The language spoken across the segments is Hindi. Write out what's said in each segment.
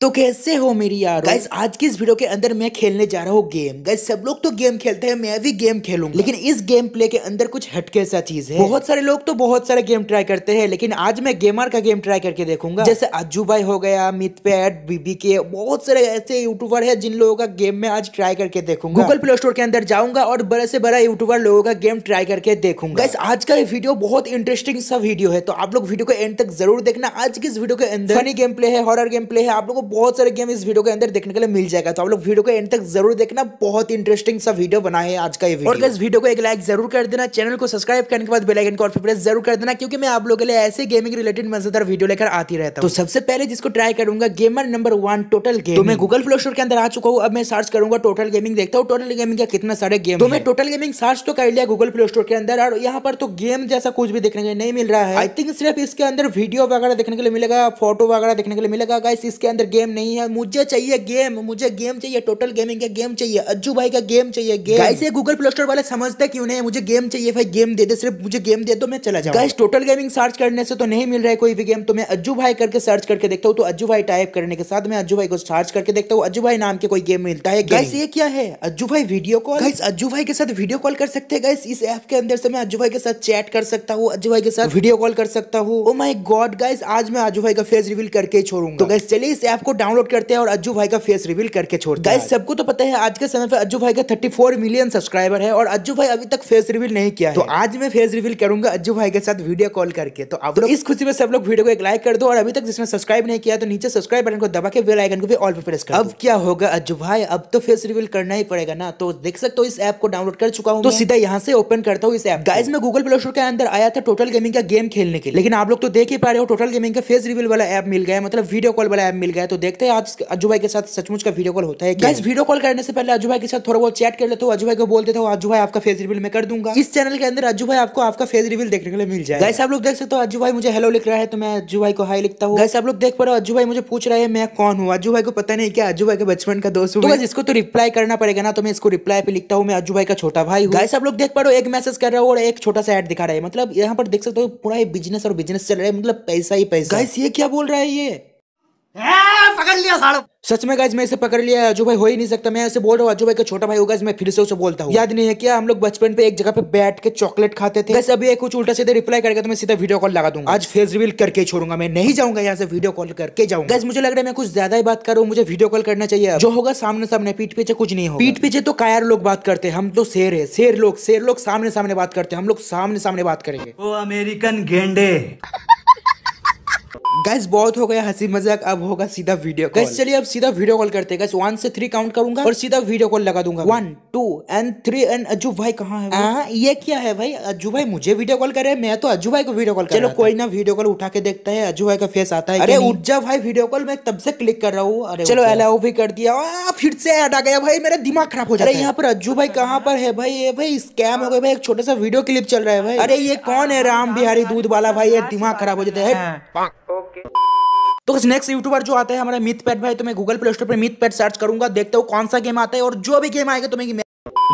तो कैसे हो मेरी यार गाइस आज की इस वीडियो के अंदर मैं खेलने जा रहा हूँ गेम गाइस सब लोग तो गेम खेलते हैं मैं भी गेम खेलूंगा लेकिन इस गेम प्ले के अंदर कुछ हटके सा चीज है बहुत सारे लोग तो बहुत सारे गेम ट्राई करते हैं लेकिन आज मैं गेमर का गेम ट्राई करके देखूंगा जैसे अज्जू भाई हो गया मित पैट बीबी के बहुत सारे ऐसे यूट्यूबर है जिन लोगों का गेम में आज ट्राई करके देखूंगा गूगल प्ले स्टोर के अंदर जाऊंगा और बड़े से बड़ा यूट्यूबर लोगों का गेम ट्राई करके देखूंगा गाइस आज का वीडियो बहुत इंटरेस्टिंग सा वीडियो है तो आप लोग वीडियो को एंड तक जरूर देखना आज की इस वीडियो के अंदर गेम प्ले है हॉरर गेम प्ले है आप लोगों बहुत सारे गेम इस वीडियो के अंदर देखने के लिए मिल जाएगा तो आप लोग वीडियो को एंड तक जरूर देखना बहुत इंटरेस्टिंग सा वीडियो बना है आज का ये वीडियो और इस वीडियो को एक लाइक जरूर कर देना चैनल को सब्सक्राइब करने के बाद बेलाइकन को प्रेस जरूर कर देना क्योंकि मैं आप लोगों के लिए ऐसे गेमिंग रिलेटेड मजेदार वीडियो लेकर आती रहता हूँ तो सबसे पहले जिसको ट्राई करूंगा gamer number one total game तो मैं गूगल प्ले स्टोर के अंदर आ चुका हूँ अब मैं सर्च करूंगा टोटल गेमिंग देखता हूँ टोटल गेमिंग का कितना सारे गेम तो मैं टोटल गेमिंग सर्च तो कर लिया गूगल प्ले स्टोर के अंदर और यहाँ पर तो गेम जैसा कुछ भी देखने के लिए नहीं मिल रहा है आई थिंक सिर्फ इसके अंदर वीडियो वगैरह देखने के लिए मिलेगा फोटो वगैरह देखने के लिए मिलेगा इसके अंदर गेम नहीं है मुझे चाहिए गेम मुझे गेम चाहिए टोटल गेमिंग का गेम चाहिए अज्जू भाई का गेम चाहिए गेम ऐसे गूगल प्ले स्टोर वाले समझते क्यों नहीं मुझे गेम चाहिए भाई गेम दे दे सिर्फ मुझे गेम दे दो मैं चला जाऊँ टोटल गेमिंग सर्च करने से तो नहीं मिल रहा है कोई भी गेम तो मैं अज्जू भाई करके सर्च करके देखता हूँ तो अज्जू भाई टाइप करने के साथ मैं अज्जू भाई को सर्च करके देखता हूँ अज्जू भाई नाम के कोई गेम मिलता है गैस ये क्या है अज्जू भाई वीडियो कॉल गैस अज्जू भाई के साथ वीडियो कॉल कर सकते हैं गैस इस ऐप के अंदर से मैं अज्जू भाई के साथ चैट कर सकता हूँ अज्जू भाई के साथ वीडियो कॉल कर सकता हूँ ओ माई गॉड गाइस आज मैं अज्जू भाई का फेस रिवील करके छोड़ूंगा तो गैस चलिए इस ऐप को डाउनलोड करते हैं और अज्जू भाई का फेस रिवील करके छोड़ते हैं सबको तो पता है आज के समय पर अज्जू भाई का 34 मिलियन सब्सक्राइबर है और अज्जू भाई अभी तक फेस रिवील नहीं किया तो है तो आज मैं फेस रिवील करूंगा अज्जू भाई के साथ वीडियो कॉल करके तो आप तो लोग इस खुशी में सब लोग वीडियो को एक लाइक कर दो और अभी तक जिसने सब्सक्राइब नहीं किया तो नीचे सब्सक्राइब बटन को दबा के बेल आइकन को भी ऑल पे प्रेस कर अब क्या होगा अज्जू भाई अब तो फेस रिवील करना ही पड़ेगा ना तो देख सकते हो इस ऐप को डाउनलोड कर चुका हूँ तो सीधा यहाँ से ओपन करता हूँ इस ऐप गाइज में गूगल प्ले स्टोर के अंदर आया था टोटल गेमिंग का गेम खेलने के लिए लेकिन आप लोग तो देख ही पा रहे हो टोटल गेमिंग का फेस रिवील वाला ऐप मिल गया मतलब वीडियो कॉल वाला ऐप मिल गया तो तो देखते हैं आज अजू भाई के साथ सचमुच का वीडियो कॉल होता है गाइस वीडियो कॉल करने से पहले अजू भाई के साथ थोड़ा बहुत चैट कर लेते हो अजू भाई को बोलते थे अजू भाई आपका फेस रिविल मैं कर दूंगा इस चैनल के अंदर अजू भाई आपको आपका फेस रिविल देखने के लिए मिल जाए गाइस आप लोग देख सकते हो अजू भाई मुझे हेलो लिख रहा है तो मैं अजू भाई को हाई लिखता हूँ गाइस आप लोग देख पा रहे हो अजू भाई मुझे पूछ रहे हैं मैं कौन हूँ अजू भाई को पता नहीं क्या अजू भाई के बचपन का दोस्त हूँ इसको तो रिप्लाई करना पड़ेगा ना तो मैं इसको रिप्लाई पे लिखता हूँ मैं अजू भाई का छोटा भाई हूँ गाइस आप लोग देख पा रहे हो एक मैसेज कर रहा हूँ और एक छोटा सा एड दिखा रहा है मतलब यहाँ पर देख सकते हो पूरा बिजनेस और बिजनेस चल रहा है मतलब पैसा ही पैसा गाइस ये क्या बोल रहा है ये पकड़ लिया साड़ो सच में गाइज मैं इसे पकड़ लिया अजू भाई हो ही नहीं सकता मैं ऐसे बोल रहा हूँ अजू भाई का छोटा भाई होगा मैं फिर से उसे बोलता हूँ याद नहीं है क्या हम लोग बचपन पे एक जगह पे बैठ के चॉकलेट खाते थे बस अभी कुछ उल्टा सीधे रिप्लाई करके तो मैं सीधा वीडियो कॉल लगा दूंगा आज फेस रिवील करके छोड़ूंगा मैं नहीं जाऊंगा यहाँ से वीडियो कॉल करके जाऊंगा गैस मुझे लग रहा है मैं कुछ ज्यादा ही बात कर रहा हूँ मुझे वीडियो कॉल करना चाहिए जो होगा सामने सामने पीठ पीछे कुछ नहीं हो पीठ पीछे तो कायर लोग बात करते हैं हम तो शेर है शेर लोग शेर लोग सामने सामने बात करते हैं हम लोग सामने सामने बात करेंगे वो अमेरिकन गेंडे गैस बहुत हो गया हंसी मजाक अब होगा सीधा वीडियो गैस चलिए अब सीधा वीडियो कॉल करते गैस वन से थ्री काउंट करूंगा और सीधा वीडियो कॉल लगा दूंगा one two and three and Ajju भाई कहाँ है आ, हाँ, ये क्या है भाई अजू भाई मुझे वीडियो कॉल करे मैं तो अजू भाई को वीडियो कॉल चलो कोई ना वीडियो कॉल उठा के देखता है अजू भाई का फेस आता है अरे उठ जा भाई वीडियो कॉल मैं तब से क्लिक कर रहा हूँ अरे चलो अलाउ भी कर दिया फिर से आ गया भाई मेरा दिमाग खराब हो जाता है यहाँ पर अज्जू भाई कहाँ पर है भाई ये भाई स्कैम हो गया भाई एक छोटा सा वीडियो क्लिप चल रहा है भाई अरे ये कौन है हाँ, राम बिहारी हाँ, दूध वाला भाई ये दिमाग खराब हो जाता है ओके तो कुछ नेक्स्ट यूट्यूबर जो आता है हमारा मिथ पैट भाई तो मैं गूगल प्ले स्टोर पर मिथ पैट सर्च करूंगा देखता हूँ कौन सा गेम आता है और जो भी गेम आएगा तो मैं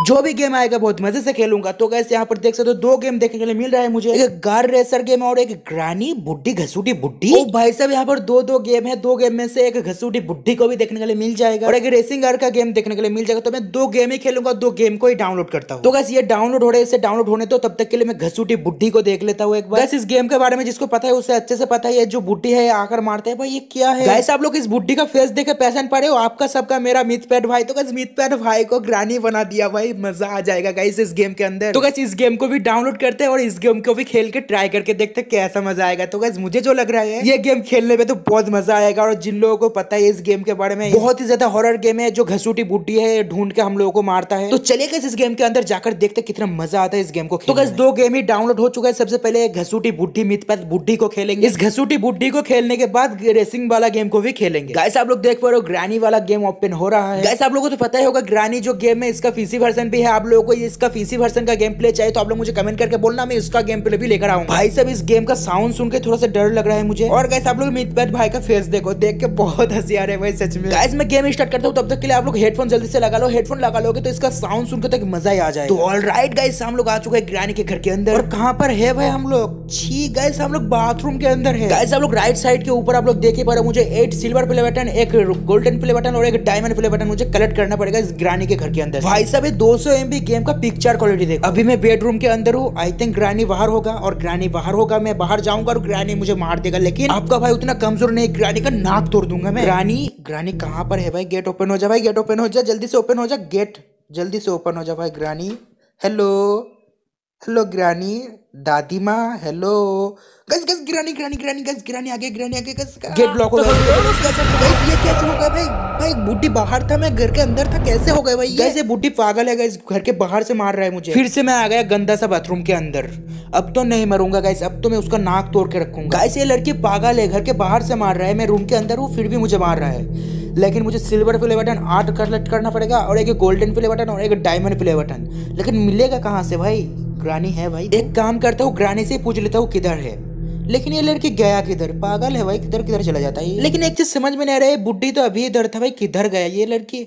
जो भी गेम आएगा बहुत मजे से खेलूंगा तो कैसे यहाँ पर देख सकते हो दो गेम देखने के लिए मिल रहा है मुझे एक गार रेसर गेम और एक ग्रानी बुड्ढी घसूटी बुड्ढी ओ भाई साहब यहाँ पर दो दो गेम है दो गेम में से एक घसूटी बुड्ढी को भी देखने के लिए मिल जाएगा और एक रेसिंग गार का गेम देखने के लिए मिल जाएगा तो मैं दो गेम ही खेलूंगा दो गेम को ही डाउनलोड करता हूँ तो कैसे ये डाउनलोड हो रहे इसे डाउनलोड होने तो तब तक के लिए मैं घसूटी बुड्ढी को देख लेता हूँ एक बार इस गेम के बारे में जिसको पता है उसे अच्छे से पता है जो बुड्ढी है आकर मारते हैं भाई ये क्या है ऐसे आप लोग इस बुड्ढी का फेस देखे पहचान पा रहे हो आपका सबका मेरा मित पैट भाई तो कैसे मित पैट भाई को ग्रानी बना दिया किया भाई मजा आ जाएगा गाइस इस गेम के अंदर तो गैस इस गेम को भी डाउनलोड करते हैं और इस गेम को भी खेल के ट्राई करके देखते कैसा मजा आएगा तो गैस मुझे जो लग रहा है ये गेम खेलने में तो बहुत मजा आएगा और जिन लोगों को पता है इस गेम के बारे में बहुत ही ज्यादा हॉरर गेम है जो घसूटी बूटी है ढूंढ के हम लोगों को मारता है तो चलिए गैस इस गेम के अंदर जाकर देखते कितना मजा आता है इस गेम को तो गैस दो गेम ही डाउनलोड हो चुका है सबसे पहले घसूटी बुढ़ी मितपत बुढ़ी को खेलेंगे इस घसूटी बुढ़ी को खेलने के बाद रेसिंग वाला गेम को भी खेलेंगे गाइस आप लोग देख पा रहे हो ग्रैनी वाला गेम ओपन हो रहा है गाइस आप लोगों को तो पता ही होगा ग्रैनी जो गेम है इसका फीस पीसी वर्जन भी है आप लोगों को इसका पीसी वर्जन का गेम प्ले चाहिए तो आप लोग मुझे कमेंट करके बोलना मैं इसका गेम प्ले भी लेकर आऊँ भाई सब इस गेम का साउंड सुन के थोड़ा सा डर लग रहा है मुझे और गैस आप लोग मितबैत भाई का फेस देखो देख के बहुत हंसी आ रहा है भाई सच में गैस मैं गेम स्टार्ट करता हूँ तब तक के लिए आप लोग हेडफोन जल्दी से लगा लो हेडफोन लगा लोगे तो इसका साउंड सुनकर तक तो मजा ही आ जाए तो ऑल राइट गाइस हम लोग आ चुके हैं ग्रानी के घर के अंदर और कहाँ पर है भाई हम लोग छी गाइस हम लोग बाथरूम के अंदर है गाइस आप लोग राइट साइड के ऊपर आप लोग देखे पा रहे मुझे एट सिल्वर प्ले बटन एक गोल्डन प्ले बटन और एक डायमंड प्ले बटन मुझे कलेक्ट करना पड़ेगा इस ग्रानी के घर के अंदर भाई साहब अभी 200 सौ गेम का पिक्चर क्वालिटी देखो अभी मैं बेडरूम के अंदर हूँ आई थिंक ग्रानी बाहर होगा और ग्रानी बाहर होगा मैं बाहर जाऊंगा और ग्रानी मुझे मार देगा लेकिन आपका भाई उतना कमजोर नहीं ग्रानी का नाक तोड़ दूंगा मैं ग्रानी ग्रानी कहाँ पर है भाई गेट ओपन हो जाए भाई गेट ओपन हो जाए जल्दी से ओपन हो जाए गेट जल्दी से ओपन हो जाए भाई ग्रानी हेलो हेलो ग्रानी दादी माँ हेलो गस गस ग्रानी ग्रानी ग्रानी गस ग्रानी आगे ग्रानी आगे गस गेट ब्लॉक हो तो गया बुढ़ी बाहर था मैं घर के अंदर था कैसे हो गए भाई कैसे बुढ़ी पागल है इस घर के बाहर से मार रहा है मुझे फिर से मैं आ गया गंदा सा बाथरूम के अंदर अब तो नहीं मरूंगा गाइस अब तो मैं उसका नाक तोड़ के रखूंगा गाइस ये लड़की पागल है घर के बाहर से मार रहा है मैं रूम के अंदर हूँ फिर भी मुझे मार रहा है लेकिन मुझे सिल्वर प्ले बटन आठ कलेक्ट करना पड़ेगा और एक गोल्डन प्ले बटन और एक डायमंड प्ले बटन लेकिन मिलेगा कहाँ से भाई ग्रानी है भाई एक काम करता हूँ ग्रानी से पूछ लेता हूँ किधर है लेकिन ये लड़की गया किधर पागल है भाई किधर किधर चला जाता है लेकिन एक चीज समझ में नहीं आ रहा है बुढ़ी तो अभी इधर था भाई किधर गया ये लड़की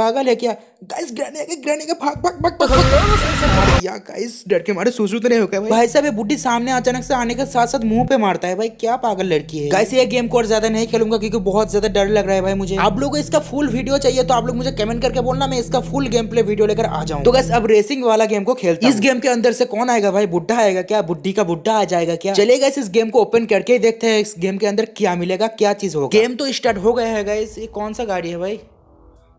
पागल है क्या गाइस ग्रहणे के ग्रहणे के भाग भाग भाग भाग या गाइस डर के मारे सुसु तो नहीं हो भाई भाई साहब ये बुड्ढी सामने अचानक से आने के साथ साथ मुंह पे मारता है भाई क्या पागल लड़की है गाइस ये गेम को और ज्यादा नहीं खेलूंगा क्योंकि बहुत ज्यादा डर लग रहा है भाई मुझे आप लोग इसका फुल वीडियो चाहिए तो आप लोग मुझे कमेंट करके बोलना मैं इसका फुल गेम प्ले वीडियो लेकर आ जाऊँ तो गैस अब रेसिंग वाला गेम को खेलता इस गेम के अंदर से कौन आएगा भाई बुढ़ा आएगा क्या बुढ़ी का बुढ़ा आ जाएगा क्या चलेगा इस गेम को ओपन करके देखते हैं इस गेम के अंदर क्या मिलेगा क्या चीज होगा गेम तो स्टार्ट हो गया है गाइस ये कौन सा गाड़ी है भाई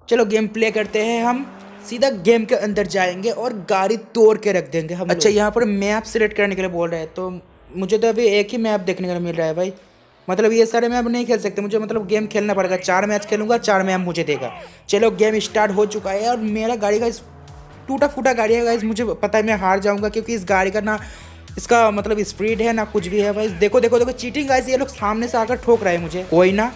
चलो गेम प्ले करते हैं हम सीधा गेम के अंदर जाएंगे और गाड़ी तोड़ के रख देंगे हम अच्छा यहाँ पर मैप सेलेक्ट करने के लिए बोल रहे हैं तो मुझे तो अभी एक ही मैप देखने के लिए मिल रहा है भाई मतलब ये सारे मैप नहीं खेल सकते मुझे मतलब गेम खेलना पड़ेगा चार मैच खेलूंगा चार मैप मुझे देगा चलो गेम स्टार्ट हो चुका है और मेरा गाड़ी का इस टूटा फूटा गाड़ी है गाइज मुझे पता है मैं हार जाऊँगा क्योंकि इस गाड़ी का ना इसका मतलब स्पीड है ना कुछ भी है भाई देखो देखो देखो चीटिंग गाइज ये लोग सामने से आकर ठोक रहे हैं मुझे कोई ना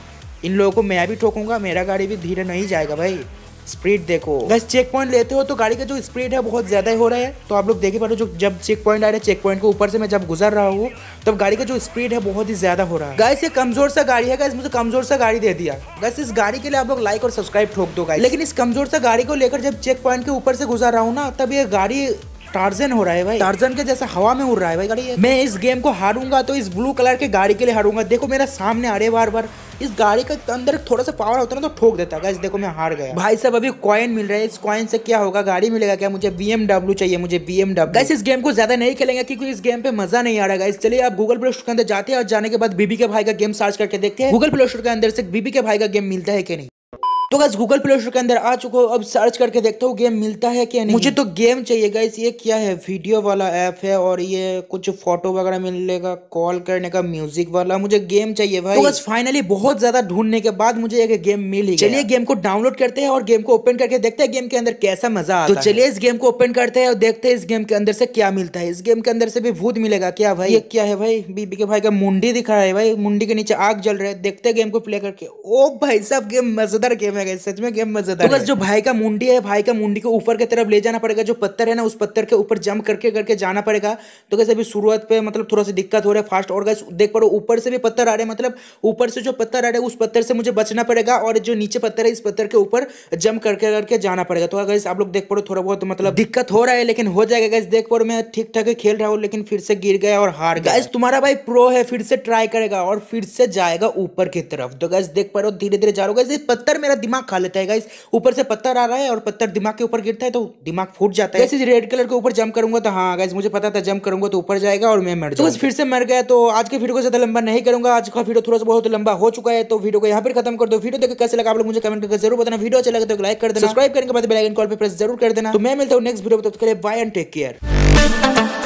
इन लोगों को मैं भी ठोकूंगा मेरा गाड़ी भी धीरे नहीं जाएगा भाई स्पीड देखो बस चेक पॉइंट लेते हो तो गाड़ी का जो स्पीड है बहुत ज़्यादा हो रहा है तो आप लोग देखे पा रहे हो जो जब चेक पॉइंट आ रहा है चेक पॉइंट के ऊपर से मैं जब गुजर रहा हूँ तब तो गाड़ी का जो स्पीड है बहुत ही ज़्यादा हो रहा है गाइस ये कमजोर सा गाड़ी है गाइस मुझे कमजोर सा गाड़ी दे दिया बस इस गाड़ी के लिए आप लोग लाइक और सब्सक्राइब ठोक दो गाइस लेकिन इस कमजोर सा गाड़ी को लेकर जब चेक पॉइंट के ऊपर से गुजर रहा हूँ ना तब ये गाड़ी टार्जन हो रहा है भाई टार्जन के जैसे हवा में उड़ रहा है भाई गाड़ी मैं इस गेम को हारूंगा तो इस ब्लू कलर के गाड़ी के लिए हारूंगा देखो मेरा सामने आ रहे बार बार इस गाड़ी का अंदर थोड़ा सा पावर होता है ना तो ठोक देता है देखो मैं हार गया भाई साहब अभी कॉइन मिल रहा है इस कॉइन से क्या होगा गाड़ी मिलेगा क्या मुझे बी चाहिए मुझे बी गाइस इस गेम को ज्यादा नहीं खेलेंगे क्योंकि इस गेम पे मजा नहीं आ रहा है चलिए आप गूगल प्ले स्टोर के अंदर जाते हैं और जाने के बाद बीबी के भाई का गेम सर्च करके देखते हैं गूगल प्ले स्टोर के अंदर से बीबी के भाई का गेम मिलता है कि नहीं तो गैस गूगल प्ले स्टोर के अंदर आ चुका हूँ अब सर्च करके देखता हूँ गेम मिलता है क्या नहीं मुझे तो गेम चाहिए गैस ये क्या है वीडियो वाला ऐप है और ये कुछ फोटो वगैरह मिलेगा कॉल करने का म्यूजिक वाला मुझे गेम चाहिए भाई तो बस फाइनली बहुत ज्यादा ढूंढने के बाद मुझे एक गेम मिल ही चलिए गेम को डाउनलोड करते हैं और गेम को ओपन करके देखते हैं गेम के अंदर कैसा मजा आता तो चलिए इस गेम को ओपन करते हैं और देखते हैं इस गेम के अंदर से क्या मिलता है इस गेम के अंदर से भी भूत मिलेगा क्या भाई ये क्या है भाई बीबी के भाई का मुंडी दिखा रहा है भाई मुंडी के नीचे आग जल रहा है देखते हैं गेम को प्ले करके ओ भाई सब गेम मजेदार गेम है गया सच में गेम मजेदार तो बस जो भाई का मुंडी है भाई का मुंडी को ऊपर की तरफ ले जाना पड़ेगा जो पत्थर है ना उस पत्थर के ऊपर जंप करके करके जाना पड़ेगा तो कैसे अभी शुरुआत पे मतलब थोड़ा सा दिक्कत हो रहा है फास्ट और गैस देख पा पड़ो ऊपर से भी पत्थर आ रहे हैं मतलब ऊपर से जो पत्थर आ रहे हैं उस पत्थर से मुझे बचना पड़ेगा और जो नीचे पत्थर है इस पत्थर के ऊपर जंप करके करके जाना पड़ेगा तो गैस आप लोग देख पा पड़ो थोड़ा बहुत मतलब दिक्कत हो रहा है लेकिन हो जाएगा गैस देख पा पड़ो मैं ठीक ठाक खेल रहा हूँ लेकिन फिर से गिर गया और हार गया गैस तुम्हारा भाई प्रो है फिर से ट्राई करेगा और फिर से जाएगा ऊपर की तरफ तो गैस देख पा रहे हो धीरे धीरे जा रहा हो गैस पत्थर मेरा दिमाग खा लेता है गाइस ऊपर से पत्थर आ रहा है और पत्थर दिमाग के ऊपर गिरता है तो दिमाग फूट जाता है जैसे रेड कलर के ऊपर जंप करूंगा तो हाँ गाइस मुझे पता था जंप करूंगा तो ऊपर जाएगा और मैं मर तो फिर से मर गया तो आज के वीडियो को ज्यादा लंबा नहीं करूंगा आज का वीडियो थोड़ा सा बहुत लंबा हो चुका है तो वीडियो को यहाँ पर खत्म कर दो वीडियो देखकर कैसे लगा आप लोग मुझे कमेंट करके जरूर बताना वीडियो अच्छा लगे तो लाइक कर देना सब्सक्राइब करने के बाद बेलाइन कॉल पर प्रेस जरूर कर देना तो मैं मिलता हूँ नेक्स्ट वीडियो तब तक बाय एंड टेक केयर